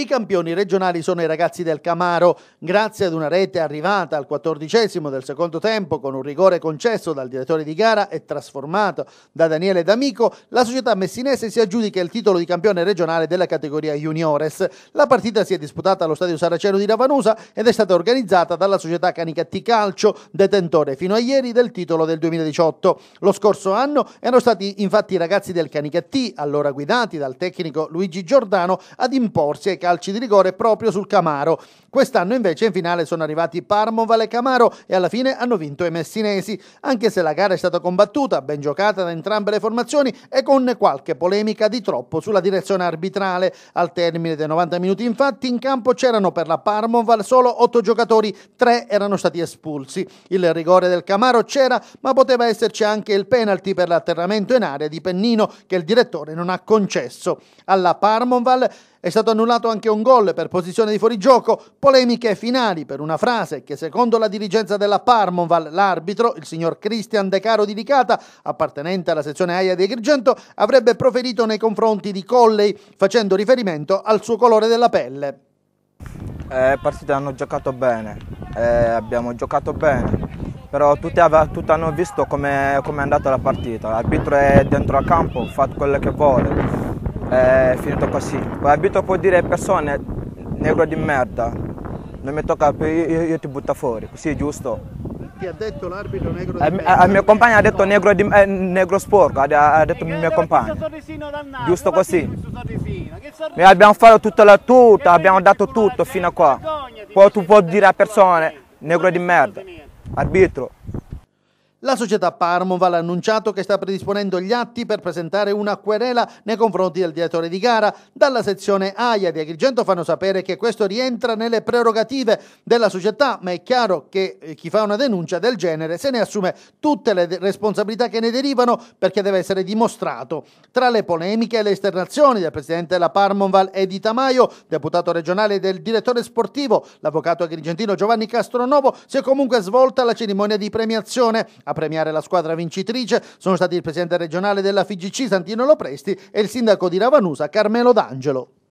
I campioni regionali sono i ragazzi del Camaro, grazie ad una rete arrivata al quattordicesimo del secondo tempo con un rigore concesso dal direttore di gara e trasformato da Daniele D'Amico, la società messinese si aggiudica il titolo di campione regionale della categoria juniores. La partita si è disputata allo stadio Saraceno di Ravanusa ed è stata organizzata dalla società Canicatti Calcio, detentore fino a ieri del titolo del 2018. Lo scorso anno erano stati infatti i ragazzi del Canicattì, allora guidati dal tecnico Luigi Giordano, ad imporsi ai campioni calci di rigore proprio sul Camaro. Quest'anno invece in finale sono arrivati Parmovale e Camaro e alla fine hanno vinto i messinesi, anche se la gara è stata combattuta, ben giocata da entrambe le formazioni e con qualche polemica di troppo sulla direzione arbitrale. Al termine dei 90 minuti infatti in campo c'erano per la Parmoval solo 8 giocatori, 3 erano stati espulsi. Il rigore del Camaro c'era, ma poteva esserci anche il penalty per l'atterramento in area di Pennino che il direttore non ha concesso. Alla Parmoval è stato annullato anche un gol per posizione di fuorigioco, polemiche finali per una frase che secondo la dirigenza della Parmonval l'arbitro, il signor Cristian De Caro di Licata, appartenente alla sezione Aia di Agrigento, avrebbe proferito nei confronti di Colley facendo riferimento al suo colore della pelle. Eh, partite hanno giocato bene, eh, abbiamo giocato bene, però tutti, ave- tutti hanno visto come è andata la partita. L'arbitro è dentro al campo, fa quello che vuole è finito così. L'abito può dire persone, negro di merda, non mi tocca più, io, io ti butto fuori, così giusto? Ti ha detto l'arbitro negro di eh, merda? A, eh, a mio compagno ha detto negro, di, eh, negro sporco, ha, ha detto il mio compagno. Giusto così. E abbiamo fatto tutta la tuta, abbiamo dato tutto fino a qua. Poi tu puoi dire a persone, negro di merda, arbitro. La società Parmonval ha annunciato che sta predisponendo gli atti per presentare una querela nei confronti del direttore di gara. Dalla sezione AIA di Agrigento fanno sapere che questo rientra nelle prerogative della società, ma è chiaro che eh, chi fa una denuncia del genere se ne assume tutte le responsabilità che ne derivano perché deve essere dimostrato. Tra le polemiche e le esternazioni del presidente della Parmonval Edi Tamaio, deputato regionale del direttore sportivo, l'avvocato agrigentino Giovanni Castronovo, si è comunque svolta la cerimonia di premiazione a premiare la squadra vincitrice sono stati il presidente regionale della FIGC Santino Lopresti e il sindaco di Ravanusa Carmelo D'Angelo.